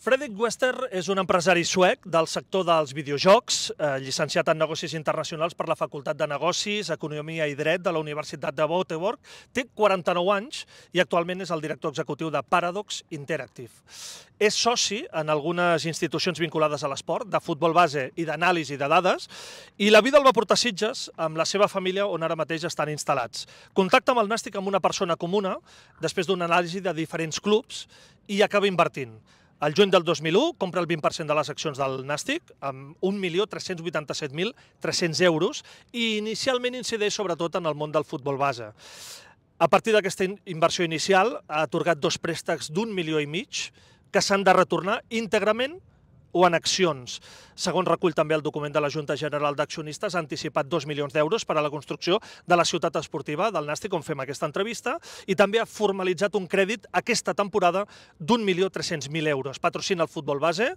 Fredrik Wester és un empresari suec del sector dels videojocs, eh, llicenciat en negocis internacionals per la Facultat de Negocis, Economia i Dret de la Universitat de Göteborg. Té 49 anys i actualment és el director executiu de Paradox Interactive. És soci en algunes institucions vinculades a l'esport, de futbol base i d'anàlisi de dades, i la vida el va portar a Sitges amb la seva família on ara mateix estan instal·lats. Contacta amb el Nàstic amb una persona comuna després d'una anàlisi de diferents clubs i acaba invertint. El juny del 2001 compra el 20% de les accions del Nàstic amb 1.387.300 euros i inicialment incideix sobretot en el món del futbol base. A partir d'aquesta inversió inicial ha atorgat dos préstecs d'un milió i mig que s'han de retornar íntegrament o en accions. Segons recull també el document de la Junta General d'Accionistes, ha anticipat 2 milions d'euros per a la construcció de la ciutat esportiva del Nasti, com fem aquesta entrevista, i també ha formalitzat un crèdit aquesta temporada d'un milió 300.000 euros. Patrocina el futbol base,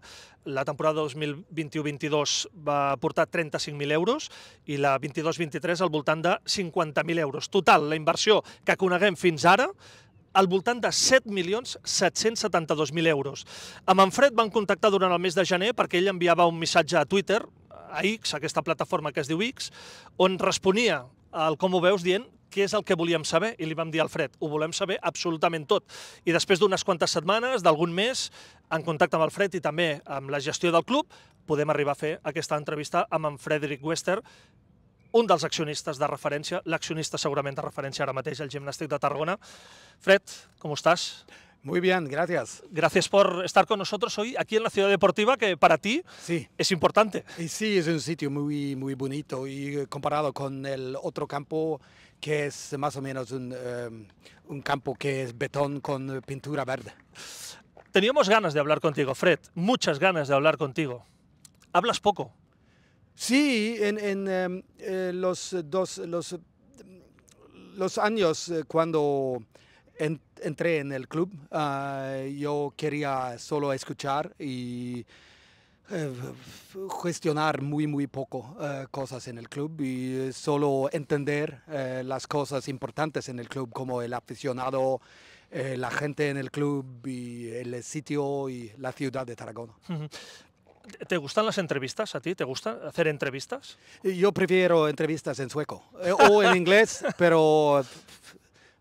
la temporada 2021-22 va portar 35.000 euros i la 22-23 al voltant de 50.000 euros. Total, la inversió que coneguem fins ara al voltant de 7.772.000 euros. en Fred van contactar durant el mes de gener perquè ell enviava un missatge a Twitter, a X, aquesta plataforma que es diu X, on responia al Com ho veus dient què és el que volíem saber, i li vam dir al Fred, ho volem saber absolutament tot. I després d'unes quantes setmanes, d'algun mes, en contacte amb el Fred i també amb la gestió del club, podem arribar a fer aquesta entrevista amb en Frederick Wester, un dels accionistes de referència, accionista seguramente de referència ara mateix, el Gimnàstic de Tarragona. Fred, ¿cómo estás? Muy bien, gracias. Gracias por estar con nosotros hoy aquí en la Ciudad Deportiva, que para ti es importante. sí, es un sitio muy, muy bonito y eh, comparado con el otro campo, que es más o menos eh, un campo que es betón con pintura verde. Teníamos ganas de hablar contigo, Fred, muchas ganas de hablar contigo. Hablas poco. Sí, en, em, eh, los, dos, los, años eh, cuando entré en el club, ah, yo quería solo escuchar y eh, gestionar muy, muy poco cosas en el club y solo entender las cosas importantes en el club, como el aficionado, la gente en el club y el sitio y la ciudad de Tarragona. ¿Te gustan las entrevistas a ti? ¿Te gusta hacer entrevistas? Yo prefiero entrevistas en sueco eh, o en inglés, pero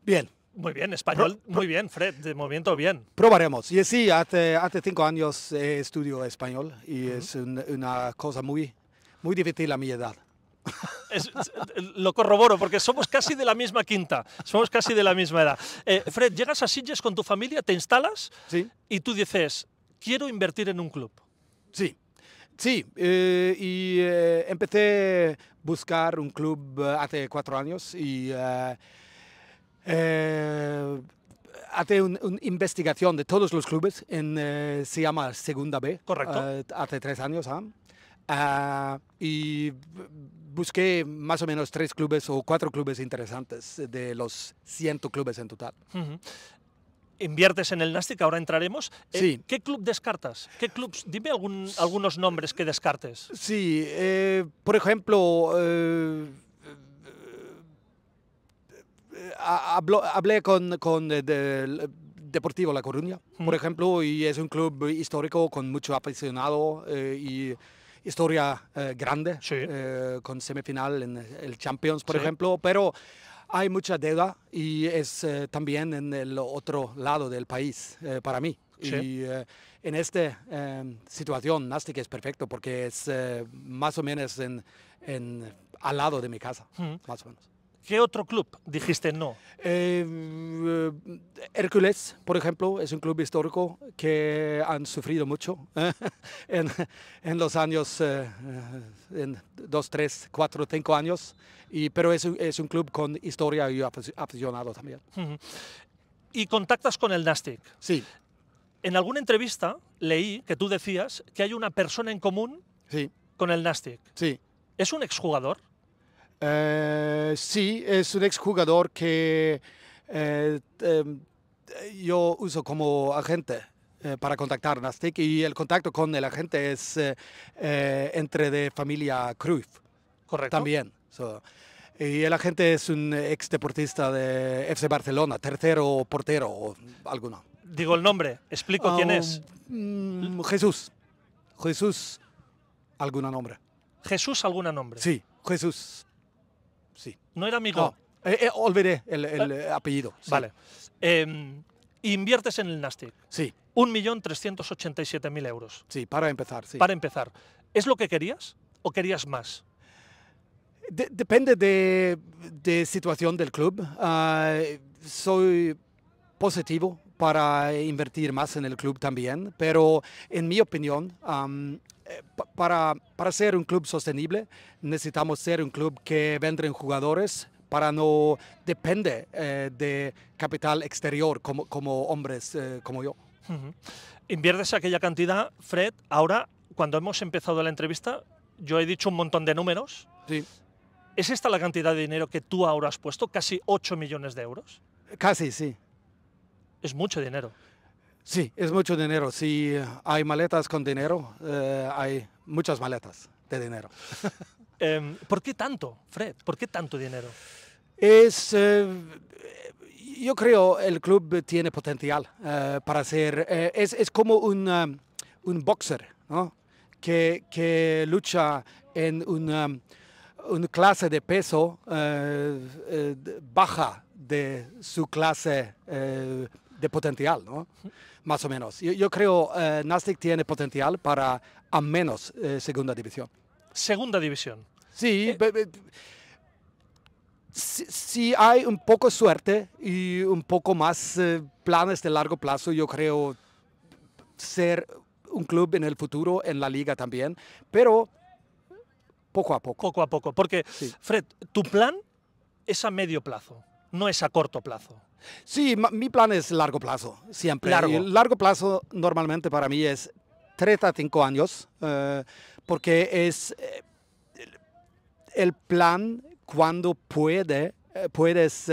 bien. Muy bien, español, muy bien, Fred, de momento bien. Probaremos. Y sí, hace, hace cinco años eh, estudio español y es una cosa muy, muy difícil a mi edad. lo corroboro porque somos casi de la misma quinta, somos casi de la misma edad. Eh, Fred, llegas a Sitges con tu familia, te instalas y tú dices, quiero invertir en un club. Sí, sí, eh, y eh, empecé a buscar un club eh, hace cuatro años y hace una investigación de todos los clubes, en, se llama Segunda B, Correcto. hace tres años. Ah, y busqué más o menos tres clubes o cuatro clubes interesantes de los 100 clubes en total inviertes en el Nastic, ahora entraremos. Eh, ¿Qué club descartas? ¿Qué clubs? Dime algunos nombres que descartes. Sí, eh, por ejemplo, eh, hablé con, con Deportivo La Coruña, por ejemplo, y es un club histórico con mucho apasionado y historia eh, grande eh, con semifinal en el Champions, por ejemplo, pero hay mucha deuda y es eh, también en el otro lado del país para mí. Y en esta em, situación, Nastic es perfecto porque es más o menos en, al lado de mi casa, más o menos. ¿Qué otro club dijiste no? Em, eh, Hércules, por ejemplo, es un club histórico que han sufrido mucho ¿eh? en, los años, eh, en dos, tres, cuatro, cinco años, pero es, es un club con historia y aficionado también. Y contactas con el Nastic. Sí. En alguna entrevista leí que tú decías que hay una persona en común sí. con el Nastic. Sí. ¿Es un exjugador? Eh, sí, es un exjugador que eh, em, yo uso como agente eh, para contactar a Nastic y el contacto con el agente es entre de familia Cruyff. Correcto. También. y el agente es un ex deportista de FC Barcelona, tercero portero o alguno. Digo el nombre, explico quién ah, es. Mm, Jesús. Jesús, algún nombre. Jesús, algún nombre. Sí, Jesús. No era amigo. No, eh, eh, olvidé el, eh, apellido. Vale. Em, inviertes en el Nastic. Sí. 1.387.000 euros. Sí, para empezar. Para empezar. ¿Es lo que querías o querías más? depende de, situación del club. Ah, soy positivo para invertir más en el club también, pero en mi opinión, eh, para, ser un club sostenible, necesitamos ser un club que venda jugadores para no depende eh, de capital exterior como, como hombres eh, como yo. Inviertes aquella cantidad, Fred. Ahora, cuando hemos empezado la entrevista, yo he dicho un montón de números. Sí. ¿Es esta la cantidad de dinero que tú ahora has puesto? Casi 8 millones de euros. Casi, sí. Es mucho dinero. Sí, es mucho dinero. Si hay maletas con dinero, eh, hay muchas maletas de dinero. Em, ¿Por qué tanto, Fred? ¿Por qué tanto dinero? Es, eh, yo creo el club tiene potencial eh, para hacer, es, es, como un, um, un boxer ¿no? que, que, lucha en una, um, una clase de peso baja de su clase de potencial, ¿no? Más o menos. Yo, creo que eh, tiene potencial para a menos eh, segunda división. Segunda división. Sí, eh, si, hay un poco suerte y un poco más eh, planes de largo plazo, yo creo ser un club en el futuro en la liga también, pero poco a poco. Poco a poco, porque Fred, tu plan es a medio plazo, no es a corto plazo. Sí, mi plan es largo plazo, siempre. Largo, largo plazo normalmente para mí es 35 años, eh, porque es eh, el plan cuando eh, puedes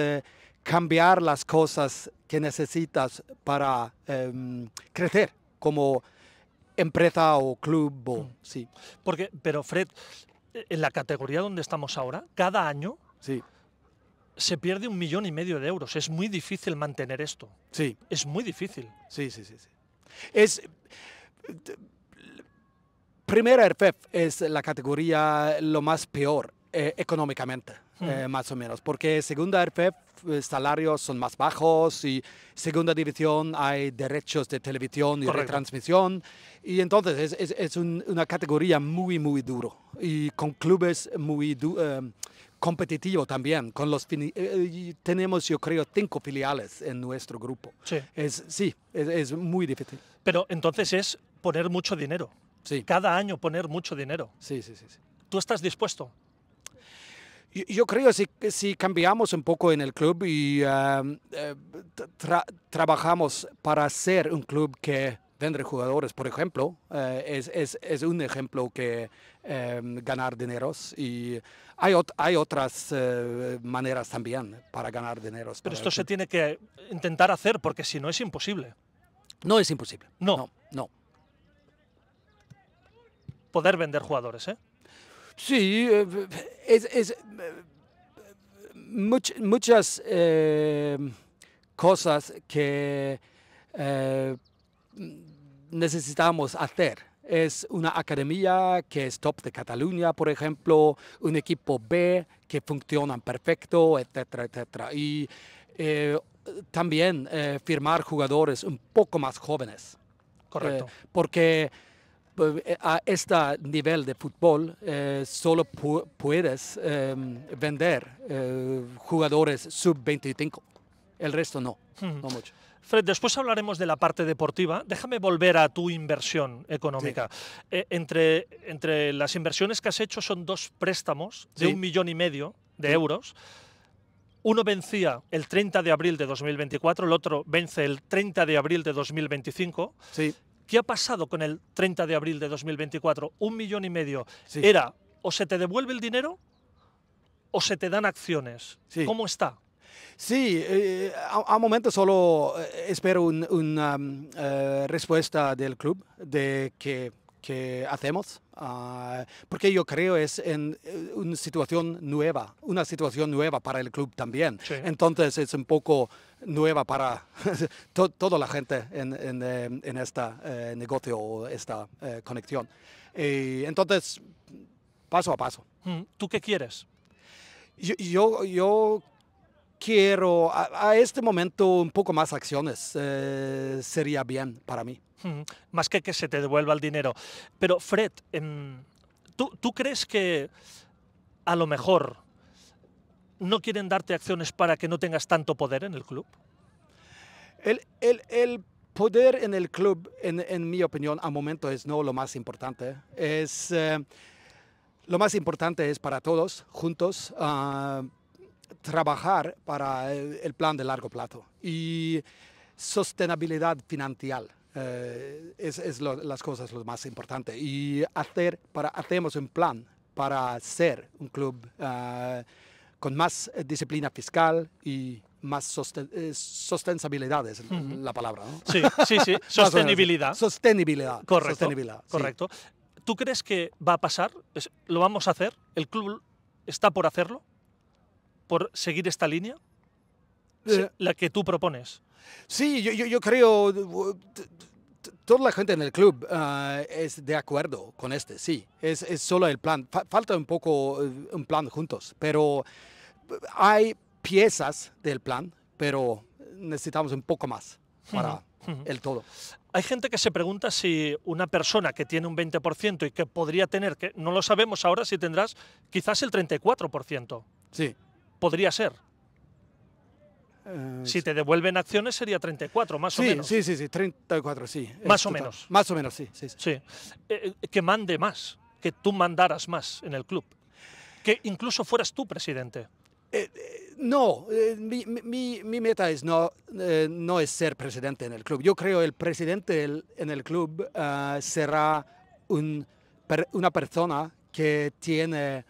cambiar las cosas que necesitas para em, crecer como empresa o club. O, mm. sí. pero Fred, en la categoría donde estamos ahora, cada año... Sí se pierde un millón y medio de euros. Es muy difícil mantener esto. Sí. Es muy difícil. Sí, sí, sí. sí. Es. Primera RFEF e es la categoría lo más peor eh, económicamente, hmm. eh, más o menos, porque segunda RFEF e eh, salarios son más bajos y segunda división hay derechos de televisión y retransmisión. Y entonces es, es, una categoría muy, muy duro y con clubes muy competitivo también. Con los eh, eh, tenemos, yo creo, cinco filiales en nuestro grupo. Sí, es, sí, es, muy difícil. Pero entonces es poner mucho dinero. Sí. Cada año poner mucho dinero. Sí, sí, sí. ¿Tú estás dispuesto? Yo, creo si, si cambiamos un poco en el club y eh, trabajamos para ser un club que vender jugadores, por ejemplo, eh, es, un ejemplo que em, ganar dineros y hay, otras eh, maneras también para ganar dineros. Pero esto se tiene que intentar hacer porque si no es imposible. No es imposible. No. No. Poder vender jugadores, ¿eh? Sí, eh, es, muchas cosas que necesitamos hacer es una academia que es top de Cataluña, por ejemplo, un equipo B que funciona perfecto, etcétera, etcétera. Y eh, también eh, firmar jugadores un poco más jóvenes. Correcto. Eh, porque a este nivel de fútbol solo puedes em, vender jugadores sub-25. El resto no, no mucho. Fred, después hablaremos de la parte deportiva. Déjame volver a tu inversión económica. Eh, entre, entre las inversiones que has hecho son dos préstamos de un millón y medio de euros. Uno vencía el 30 de abril de 2024, el otro vence el 30 de abril de 2025. Sí. ¿Qué ha pasado con el 30 de abril de 2024? Un millón y medio. Era o se te devuelve el dinero o se te dan acciones. ¿Cómo está? Sí, eh, a, momento solo eh, espero una mm, eh, respuesta del club de que hacemos, ah, porque yo creo es en una situación nueva, una situación nueva para el club también. Entonces es un poco nueva para toda la gente en, este negocio o esta conexión. entonces, paso a paso. Mm, ¿Tú qué quieres? Yo, yo, yo quiero a, este momento un poco más acciones. Eh, sería bien para mí. más que que se te devuelva el dinero. Pero Fred, em, ¿tú, ¿tú, crees que a lo mejor no quieren darte acciones para que no tengas tanto poder en el club? El, el, el poder en el club, en, en, mi opinión, a momento es no lo más importante. Es... Eh, lo más importante es para todos, juntos, ah, trabajar para el plan de largo plazo y sostenibilidad financiera. Eh, es, lo, las cosas más importante y hacer para hacemos un plan para ser un club eh, con más disciplina fiscal y más eh, sostenibilidad es la palabra. Sí, sí, sí, sostenibilidad. sostenibilidad. Correcto. ¿Tú crees que va a pasar? ¿Lo vamos a hacer? ¿El club está por hacerlo? por seguir esta línea? Eh. la que tú propones. Sí, yo, yo, yo creo uh, toda la gente en el club uh, es de acuerdo con este, sí. Es, solo el plan. falta un poco uh, un plan juntos, pero hay piezas del plan, pero necesitamos un poco más para el todo. Hay gente que se pregunta si una persona que tiene un 20% y que podría tener, que no lo sabemos ahora si tendrás quizás el 34%. Sí podría ser. Eh, si te devuelven acciones sería 34, más o menos. Sí, sí, sí, 34, sí. Más o menos. Más o menos, sí. Sí, que mande más, que tú mandaras más en el club. Que incluso fueras tú presidente. Eh, eh, no, mi, meta es no, no es ser presidente en el club. Yo creo que el presidente en el club ah, será una persona que tiene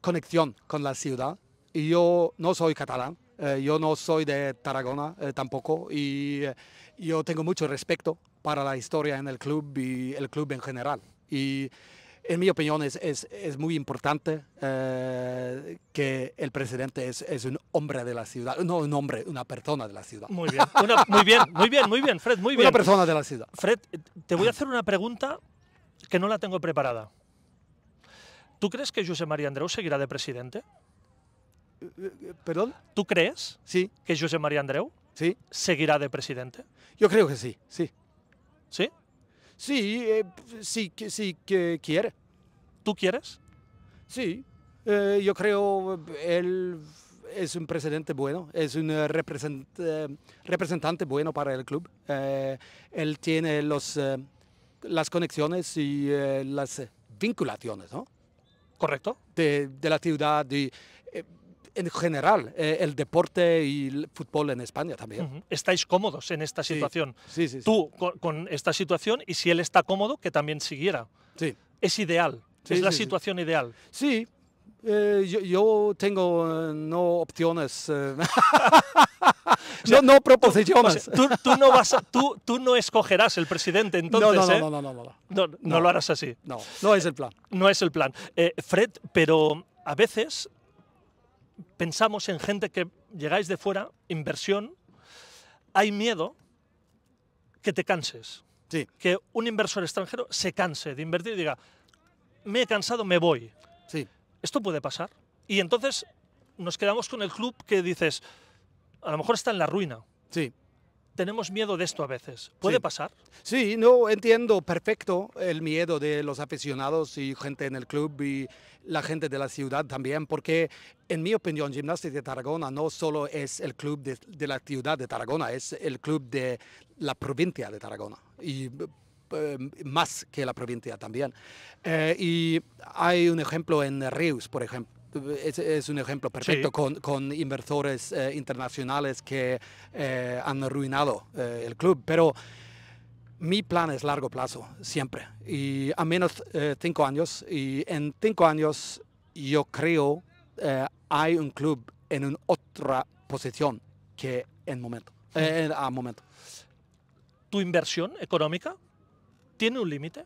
conexión con la ciudad y yo no soy catalán, eh, yo no soy de Tarragona eh, tampoco y eh, yo tengo mucho respeto para la historia en el club y el club en general. Y en mi opinión es, es, es muy importante que el presidente es, es, un hombre de la ciudad, no un hombre, una persona de la ciudad. Muy bien, muy bien, muy bien, muy bien, Fred, muy bien. Una persona de la ciudad. Fred, te voy a hacer una pregunta que no la tengo preparada. ¿Tú crees que José María Andreu seguirá de presidente? ¿Perdón? ¿Tú crees sí. que José María Andreu sí. seguirá de presidente? Yo creo que sí, sí. ¿Sí? Sí, eh, sí, que, sí que quiere. ¿Tú quieres? Sí. Eh, yo creo él es un presidente bueno, es un eh, representante bueno para el club. él tiene los, las conexiones y las vinculaciones, ¿no? Correcto. De, la ciudad y en general eh, el deporte y el fútbol en España también. Estáis cómodos en esta situación. Sí, sí, Tú con, esta situación y si él está cómodo, que también siguiera. Sí. Es ideal. es la situación ideal. Sí. Eh, yo, tengo eh, no opciones. yo no, no proposiciones. Tú, tú, no vas a, tú, tú, no escogerás el presidente, entonces. No, no, ¿eh? no, no, no, no, no, no, lo harás así. No, no es el plan. No es el plan. Fred, pero a veces pensamos en gente que llegáis de fuera, inversión, hay miedo que te canses. Sí. Que un inversor extranjero se canse de invertir y diga, me he cansado, me voy. Sí. Esto puede pasar. Y entonces nos quedamos con el club que dices, a lo mejor está en la ruina. Sí tenemos miedo de esto a veces. ¿Puede pasar? Sí, no entiendo perfecto el miedo de los aficionados y gente en el club y la gente de la ciudad también, porque en mi opinión Gimnasia de Tarragona no solo es el club de, la ciudad de Tarragona, es el club de la provincia de Tarragona. Y eh, más que la provincia también. Eh, y hay un ejemplo en Reus, por ejemplo, es, un ejemplo perfecto con, inversores eh, internacionales que eh, han arruinado eh, el club, pero mi plan es largo plazo, siempre, y a menos cinco años, y en cinco años yo creo hay un club en una otra posición que en momento, a momento. ¿Tu inversión económica tiene un límite?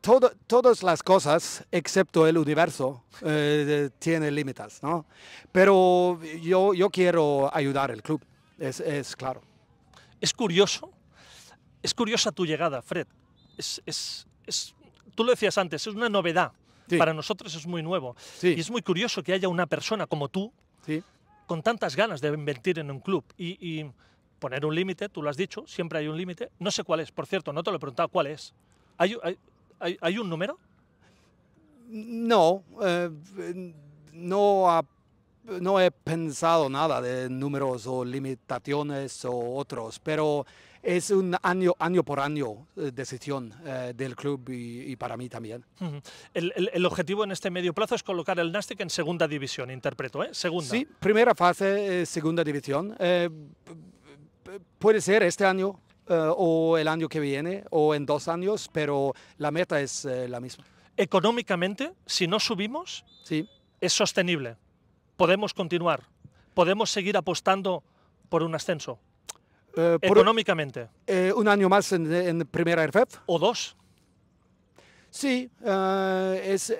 todas las cosas, excepto el universo, tienen eh, tiene límites, ¿no? Pero yo, yo quiero ayudar al club, es, claro. Es curioso, es curiosa tu llegada, Fred. Es, tú lo decías antes, es una novedad. Para nosotros es muy nuevo. Y es muy curioso que haya una persona como tú sí. con tantas ganas de invertir en un club y, poner un límite, tú lo has dicho, siempre hay un límite. No sé cuál es, por cierto, no te lo he preguntado cuál es. hay, ¿Hay, un número? No, eh, no, he pensado nada de números o limitaciones o otros, pero es un año, año por año eh, decisión eh, del club y, para mí también. el, objetivo en este medio plazo es colocar el Nastic en segunda división, interpreto, ¿eh? Segunda. Sí, primera fase, segunda división. puede ser este año, eh, o el año que viene o en dos años, pero la meta es eh, la misma. Económicamente, si no subimos, sí. es sostenible. Podemos continuar. Podemos seguir apostando por un ascenso. Eh, Económicamente. un año más en, en primera RFEP. O dos. Sí, eh, es,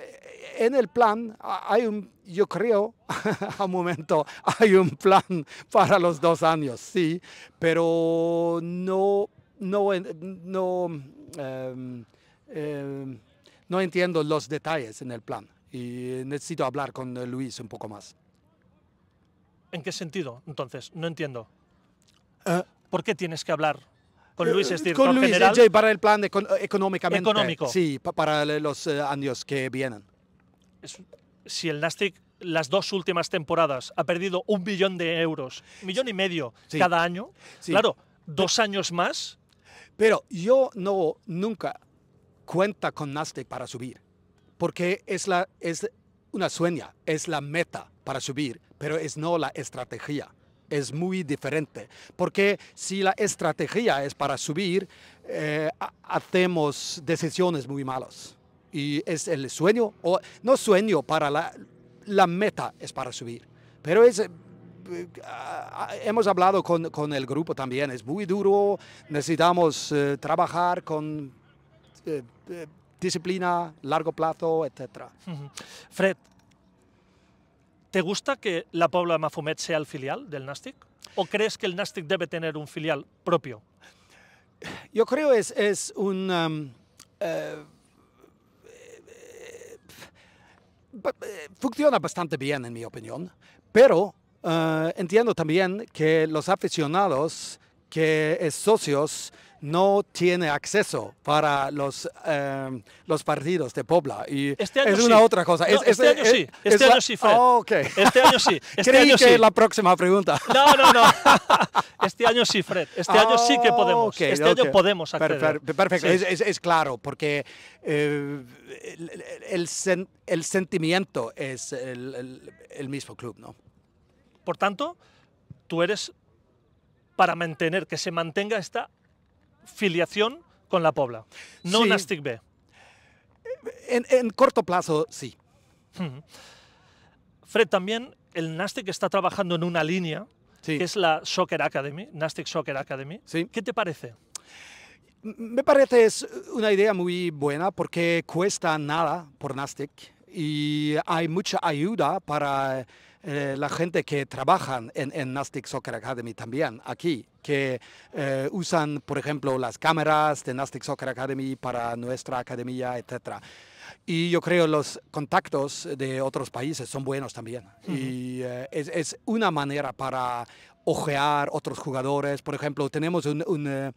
en el plan hay un, yo creo, a momento hay un plan para los dos años, sí, pero no, no, no, em, em, no entiendo los detalles en el plan y necesito hablar con Luis un poco más. ¿En qué sentido, entonces? No entiendo. Eh. ¿Por qué tienes que hablar con Luis eh, para el plan eh, Económico. Sí, para los eh, años que vienen. si el Nastic las dos últimas temporadas ha perdido un billón de euros, millón y medio cada año, claro, dos años más. Pero yo no nunca cuenta con Nastic para subir, porque es, la, es una sueña, es la meta para subir, pero es no la estrategia es muy diferente, porque si la estrategia es para subir, eh, hacemos decisiones muy malas. Y es el sueño, o no sueño, para la, meta es para subir. Pero eh, ah, ah, hemos hablado con, el grupo también, es muy duro, necesitamos eh, trabajar con disciplina, largo plazo, etc. Fred, ¿Te gusta que la Pablo de Mafumet sea el filial del Nastic? ¿O crees que el Nastic debe tener un filial propio? Yo creo es, es un... Um, eh, eh, eh, funciona bastante bien, en mi opinión, pero entiendo también que los aficionados que es socios no tiene acceso para los, em, los partidos de Pobla. Y este año es una otra cosa. este, año sí. Este año sí, Fred. Este año sí. Este que la próxima pregunta. No, no, no. Este año sí, Fred. Este año sí que podemos. este año podemos acceder. Perfecto. Es, claro, porque eh, el, sentimiento es el, el mismo club, ¿no? Por tanto, tú eres para mantener, que se mantenga esta filiación con la Pobla, no Nastic B. En, corto plazo, sí. Fred, también el Nastic está trabajando en una línea, que es la Soccer Academy, Nastic Soccer Academy. ¿Qué te parece? Me parece es una idea muy buena porque cuesta nada por Nastic y hay mucha ayuda para eh, la gente que trabajan en, Nastic Soccer Academy también aquí, que eh, usan, por ejemplo, las cámaras de Nastic Soccer Academy para nuestra academia, etcétera. Y yo creo los contactos de otros países son buenos también. Y eh, es, una manera para ojear otros jugadores. Por ejemplo, tenemos un,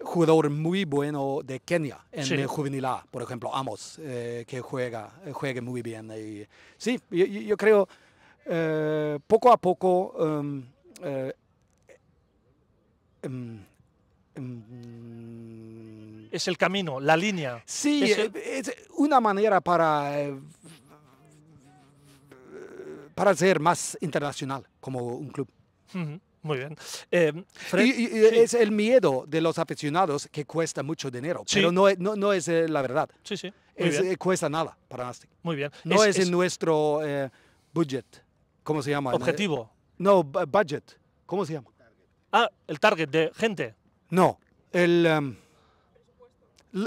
jugador muy bueno de Kenia en el Juvenil A, por ejemplo, Amos, que juega, juega muy bien. Y, sí, yo, yo creo eh, poco a poco em, eh, em, em, es el camino, la línea. Sí, es, eh, una manera para, para ser más internacional como un club. Muy bien. y, Es el miedo de los aficionados que cuesta mucho dinero, pero no, no, es la verdad. Sí, sí. cuesta nada para Nastic. Muy bien. No es, en nuestro budget. ¿Cómo se llama? Objetivo. No, budget. ¿Cómo se llama? Ah, el target de gente. No, el... Em,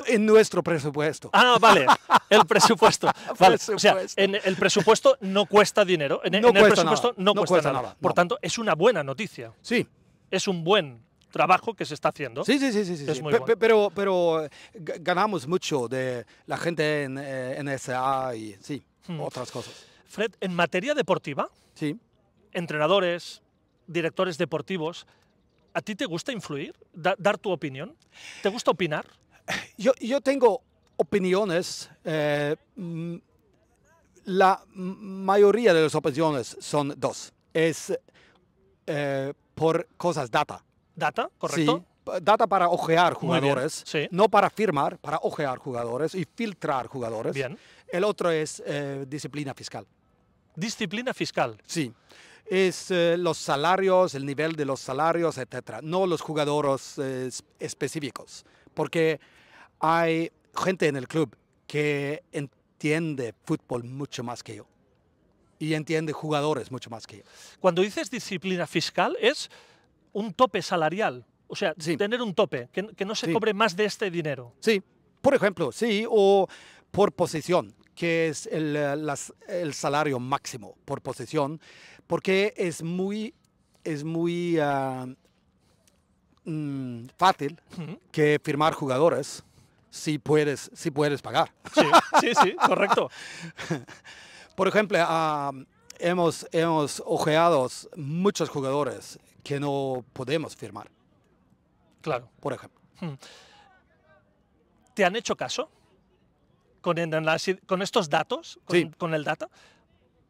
en nuestro presupuesto. Ah, vale. El presupuesto. Vale. O sea, en el presupuesto no cuesta dinero. En, no el presupuesto No, cuesta nada. Por tanto, es una buena noticia. Sí. Es un buen trabajo que se está haciendo. Sí, sí, sí, sí. Es Muy bueno. pero, pero eh, ganamos mucho de la gente en, eh, NSA y sí, hmm. otras cosas. Fred, en materia deportiva, Entrenadores, directores deportivos. ¿A ti te gusta influir? ¿Dar tu opinión? ¿Te gusta opinar? Yo, yo tengo opiniones. Eh, mm, la mayoría de las opiniones son dos. Es eh, por cosas data. ¿Data? ¿Correcto? data para ojear jugadores, no para firmar, para ojear jugadores y filtrar jugadores. Bien. El otro es eh, disciplina fiscal. Disciplina fiscal. Sí. Es eh, los salarios, el nivel de los salarios, etcétera. No los jugadores eh, específicos. Porque hay gente en el club que entiende fútbol mucho más que yo. Y entiende jugadores mucho más que yo. Cuando dices disciplina fiscal, es un tope salarial. O sea, tener un tope, que, no se cobre más de este dinero. Sí, por ejemplo, sí, o por posición que es eh, el, salario máximo por posición, porque es muy, es muy ah, mm, fácil que firmar jugadores si puedes, si puedes pagar. Sí, sí, sí correcto. por ejemplo, ah, hemos, hemos ojeado muchos jugadores que no podemos firmar. Claro. Por ejemplo. ¿Te han hecho caso? con, estos datos, con, el data,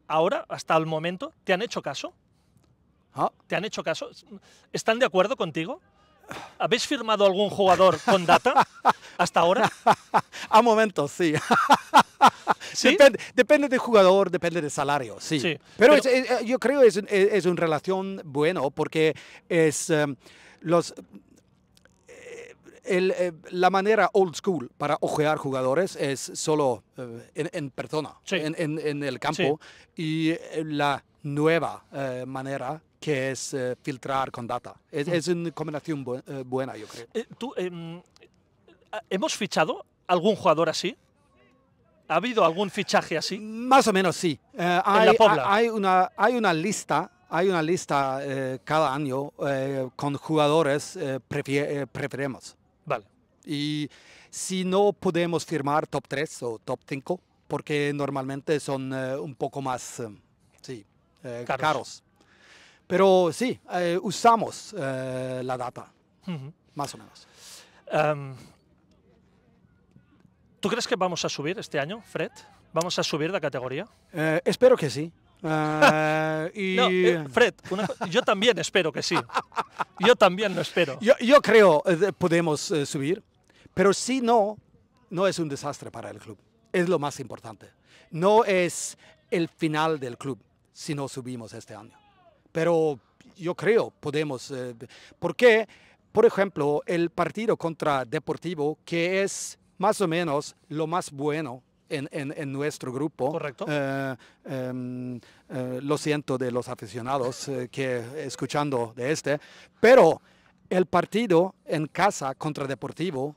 ahora, hasta el momento, ¿te han hecho caso? Ah. ¿Te han hecho caso? ¿Están de acuerdo contigo? ¿Habéis firmado algún jugador con data hasta ahora? A momentos, sí. Depende, del jugador, depende del salario, sí. pero, yo creo que es, es, una relación buena porque es... Eh, los, eh, la manera old school para ojear jugadores es solo eh, en, persona, en, el campo, y eh, la nueva manera que es filtrar con data. Es, mm. una combinación buena, yo creo. ¿tú, em, ¿Hemos fichado algún jugador así? ¿Ha habido algún fichaje así? Más o menos sí. hay, en la hay, una, hay una lista hay una lista cada año con jugadores eh, preferimos. Vale. Y si no podemos firmar top 3 o top 5, porque normalmente son eh, un poco más eh, sí, eh, caros. Pero sí, usamos la data, más o menos. Em, ¿Tú crees que vamos a subir este año, Fred? ¿Vamos a subir la categoría? espero que sí. Ah, no, eh, Fred, yo también espero que sí. Yo también lo espero. Yo, creo que eh, podemos eh, subir, pero si no, no es un desastre para el club. Es lo más importante. No es el final del club si no subimos este año. Pero yo creo podemos. porque, por ejemplo, el partido contra Deportivo, que es más o menos lo más bueno en, nuestro grupo. Correcto. Eh, em, eh, lo siento de los aficionados eh, que escuchando de este, pero el partido en casa contra Deportivo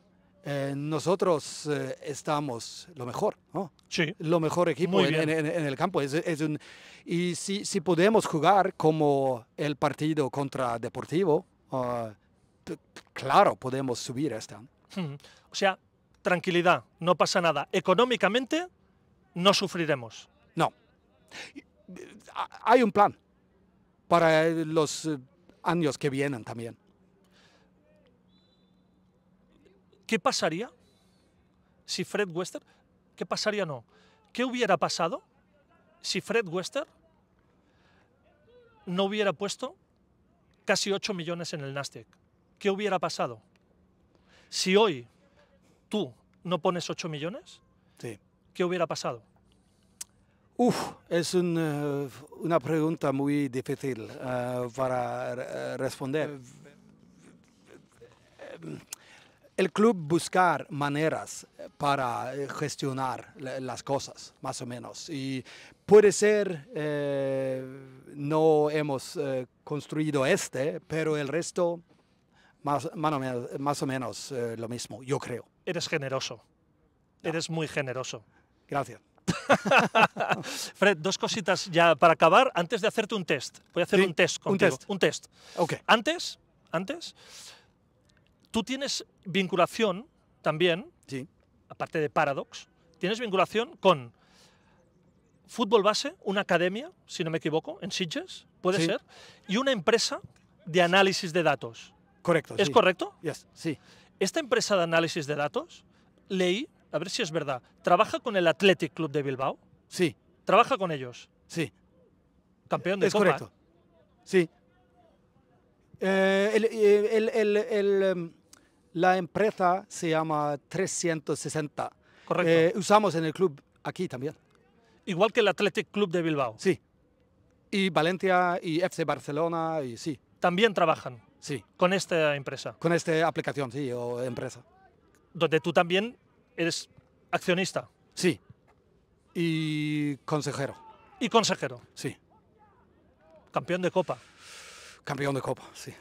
nosotros estamos lo mejor, ¿no? Sí. Lo mejor equipo en, el campo. Es, un, y si, si, podemos jugar como el partido contra Deportivo, ah, claro, podemos subir esta. O sea, tranquilidad, no pasa nada. Económicamente no sufriremos. No. Hay un plan para los eh, años que vienen también. ¿Qué pasaría si Fred Wester, qué pasaría no, qué hubiera pasado si Fred Wester no hubiera puesto casi 8 millones en el Nasdaq? ¿Qué hubiera pasado? Si hoy tú no pones 8 millones, sí. ¿qué hubiera pasado? Uf, es eh, una pregunta muy difícil eh, para responder. El club buscar maneras para eh, gestionar las cosas, más o menos. Y puede ser, eh, no hemos construido este, pero el resto más, más, o menos, eh, lo mismo, yo creo. Eres generoso. Eres muy generoso. Gracias. Fred, dos cositas ya para acabar. Antes de hacerte un test, voy a hacer un test contigo. Un test. Un test. Antes, antes, tú tienes vinculación también, sí. aparte de Paradox, tienes vinculación con fútbol base, una academia, si no me equivoco, en Sitges, puede ser, y una empresa de análisis de datos. Correcto. ¿Es correcto? sí. Esta empresa de análisis de datos, leí, a ver si es verdad, ¿trabaja con el Athletic Club de Bilbao? Sí. ¿Trabaja con ellos? Sí. Campeón de es correcto. Sí. Eh, eh, em, la empresa se llama 360. Correcto. Eh, usamos en el club aquí también. Igual que el Athletic Club de Bilbao. Sí. Y Valencia y FC Barcelona y sí. También trabajan. Sí. Con esta empresa. Con esta aplicación, sí, o empresa. Donde tú también eres accionista. Sí. Y consejero. Y consejero. Sí. Campeón de Copa. Campeón de Copa, sí.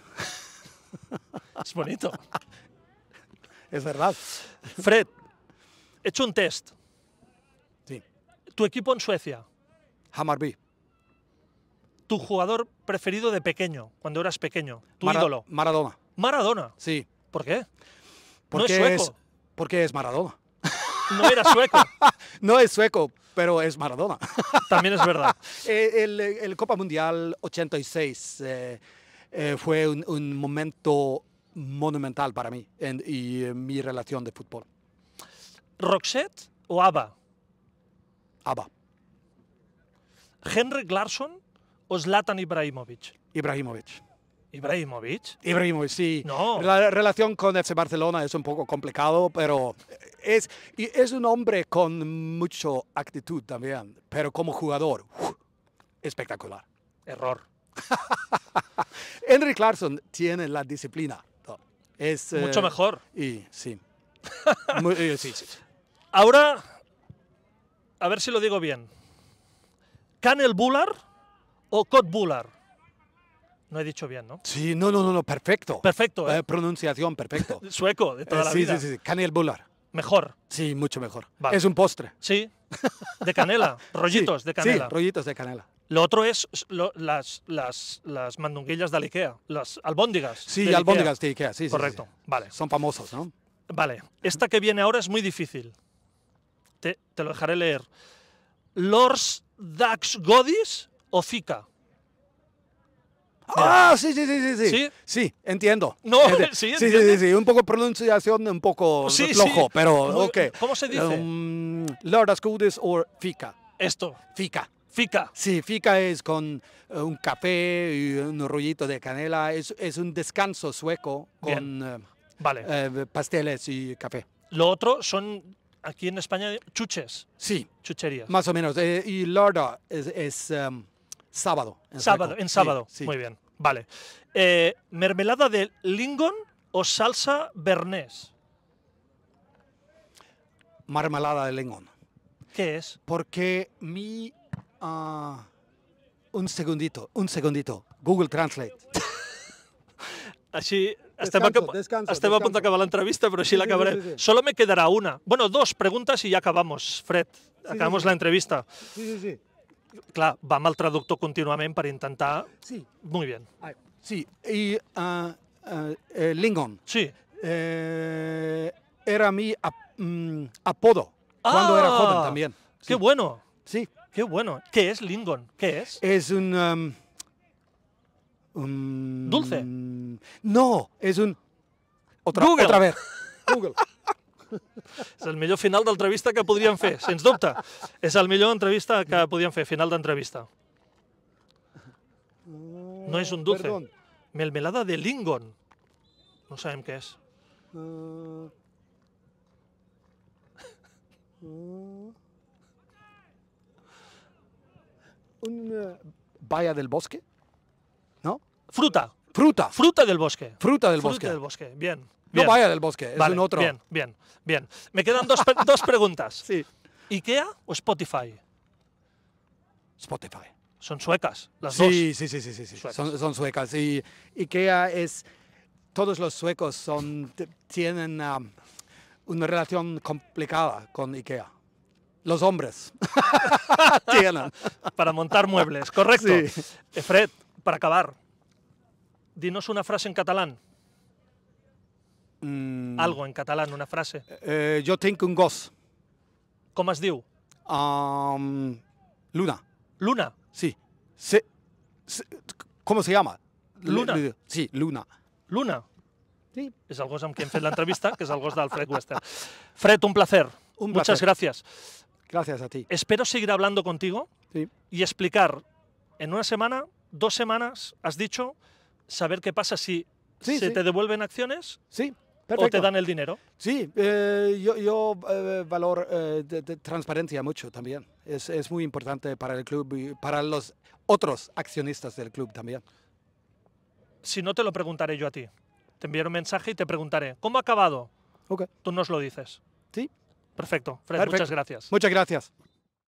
Es bonito. es verdad. Fred, he hecho un test. Sí. Tu equipo en Suecia. Hammarby tu jugador preferido de pequeño, cuando eras pequeño, tu ídolo? Maradona. Maradona. Sí. ¿Por qué? Porque no es sueco. porque es Maradona. No era sueco. no es sueco, pero es Maradona. También es verdad. Eh, el, Copa Mundial 86 eh, eh, fue un, momento monumental para mí y mi relación de fútbol. ¿Roxette o ABBA? ABBA. ¿Henrik Larsson o Zlatan Ibrahimovic? Ibrahimovic. Ibrahimovic. Ibrahimovic, sí. No. La relación con FC Barcelona es un poco complicado, pero es, es un hombre con mucha actitud también, pero como jugador, espectacular. Error. Henry Clarkson tiene la disciplina. Es, eh, Mucho mejor. Y eh, sí. sí. Ahora, a ver si lo digo bien. Canel Bular o Kotbular. No he dicho bien, ¿no? Sí, no, no, no, perfecto. Perfecto. Eh, ¿eh? pronunciación, perfecto. Sueco, de toda la Sí, sí, sí. Canel Mejor. Sí, mucho mejor. Es un postre. Sí, de canela, rollitos de canela. Sí, rollitos de canela. Lo otro es las, las, mandunguillas de la Ikea, las albóndigas. Sí, albóndigas de Ikea, sí. Correcto, vale. Son famosos, ¿no? Vale, esta que viene ahora es muy difícil. Te, te lo dejaré leer. Lors Dax Godis o Zika. Ah, sí, sí, sí, sí, sí. Sí, entiendo. No, este, sí, sí, sí, sí, un poco pronunciación un poco flojo, pero ok. ¿Cómo se dice? Um, o fika. Esto. Fika. Fika. Sí, fika es con eh, un café y un rollito de canela. Es, un descanso sueco con eh, vale. Eh, pasteles y café. Lo otro son aquí en España chuches. Sí. Chucherías. Más o menos. y Lorda es um, Sábado. En sábado, en sábado. Muy bien. Vale. Eh, ¿Mermelada de lingon o salsa bernés? Marmelada de lingon. ¿Qué es? Porque mi... Ah, un segundito, un segundito. Google Translate. Así... hasta descanso, a, descanso, estem descanso. a punt pero sí, la Sí, Solo me quedará una. Bueno, dos preguntas y ya acabamos, Fred. Acabamos la entrevista. Sí, sí, sí. Claro, va mal traducto traductor para intentar... Sí. Muy bien. Sí, y ah, ah, eh, Lingon. Sí. Eh, era mi mm, apodo cuando era ah, joven también. ¡Qué bueno! Sí. ¡Qué bueno! ¿Qué es Lingon? ¿Qué es? Es un... Um, um, ¿Dulce? No, es un... Google. otra vez. Google. És el millor final d'entrevista que podríem fer, sens dubte. És el millor entrevista que podríem fer, final d'entrevista. No és un dulce. Perdón. Melmelada de Lingon. No sabem què és. Un valla eh, del bosque? ¿No? Fruta. Fruta. Fruta del bosque. Fruta del bosque. Fruta del bosque, bien. No vaya del bosque, es un otro. Bien, bien, bien. Me quedan dos, dos preguntas. Sí. ¿IKEA o Spotify? Spotify. Son suecas, las dos. Sí, sí, sí, sí, sí. Son, suecas. Y IKEA es. Todos los suecos son, tienen um, una relación complicada con IKEA. Los hombres tienen. Para montar muebles, correcto. Fred, para acabar, dinos una frase en catalán. Mm. Algo en catalán, una frase. Eh, yo tengo un gos. ¿Cómo es diu? Um, Luna. Luna? Sí. ¿Cómo se llama? Luna. sí, Luna. Luna? Sí. Es el gos amb entrevista hem fet l'entrevista, que es el gos de Fred Wester. Fred, un placer. Muchas gracias. Gracias a ti. Espero seguir hablando contigo y explicar en una semana, dos semanas, has dicho, saber qué pasa si se te devuelven acciones. Sí. ¿O te dan el dinero? Sí, eh, yo, eh, valor eh, transparencia mucho también. Es, muy importante para el club y para los otros accionistas del club también. Si no, te lo preguntaré yo a ti. Te enviaré un mensaje y te preguntaré, ¿cómo ha acabado? Tú nos lo dices. Sí. Perfecto. Perfecto. muchas gracias. Muchas gracias.